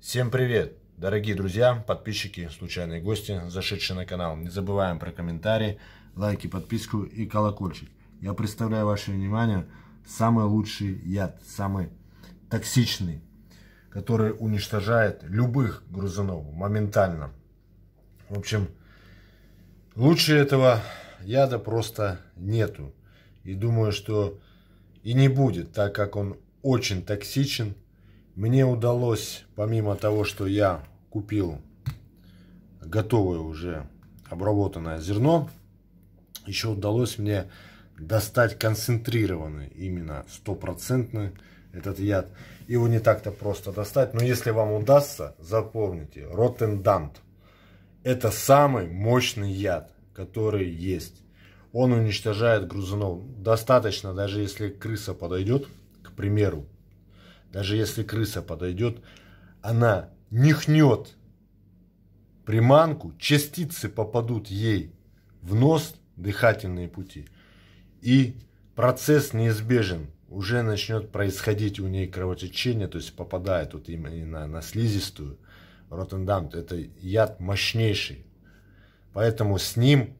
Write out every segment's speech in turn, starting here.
Всем привет! Дорогие друзья, подписчики, случайные гости, зашедшие на канал. Не забываем про комментарии, лайки, подписку и колокольчик. Я представляю ваше внимание самый лучший яд, самый токсичный, который уничтожает любых грызунов моментально. В общем, лучше этого яда просто нету. И думаю, что и не будет, так как он очень токсичен мне удалось, помимо того, что я купил готовое уже обработанное зерно, еще удалось мне достать концентрированный, именно стопроцентный этот яд. Его не так-то просто достать, но если вам удастся, запомните, ротендант. Это самый мощный яд, который есть. Он уничтожает грызунов. Достаточно, даже если крыса подойдет, к примеру, даже если крыса подойдет, она нихнет приманку, частицы попадут ей в нос, дыхательные пути, и процесс неизбежен, уже начнет происходить у ней кровотечение, то есть попадает вот именно на слизистую. Ротендамт – это яд мощнейший, поэтому с ним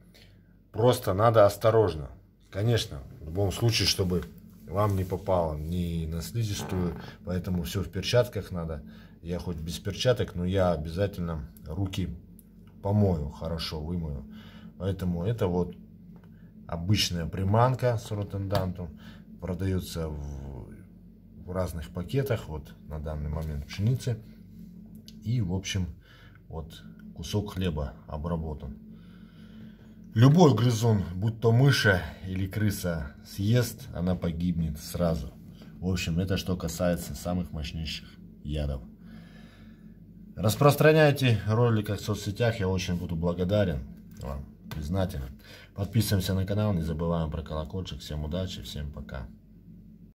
просто надо осторожно. Конечно, в любом случае, чтобы вам не попало, не на слизистую, поэтому все в перчатках надо. Я хоть без перчаток, но я обязательно руки помою, хорошо вымою. Поэтому это вот обычная приманка с ротендантом. Продается в, в разных пакетах, вот на данный момент пшеницы. И, в общем, вот кусок хлеба обработан. Любой грызун, будь то мыша или крыса, съест, она погибнет сразу. В общем, это что касается самых мощнейших ядов. Распространяйте ролики в соцсетях, я очень буду благодарен вам, признателен. Подписываемся на канал, не забываем про колокольчик. Всем удачи, всем пока.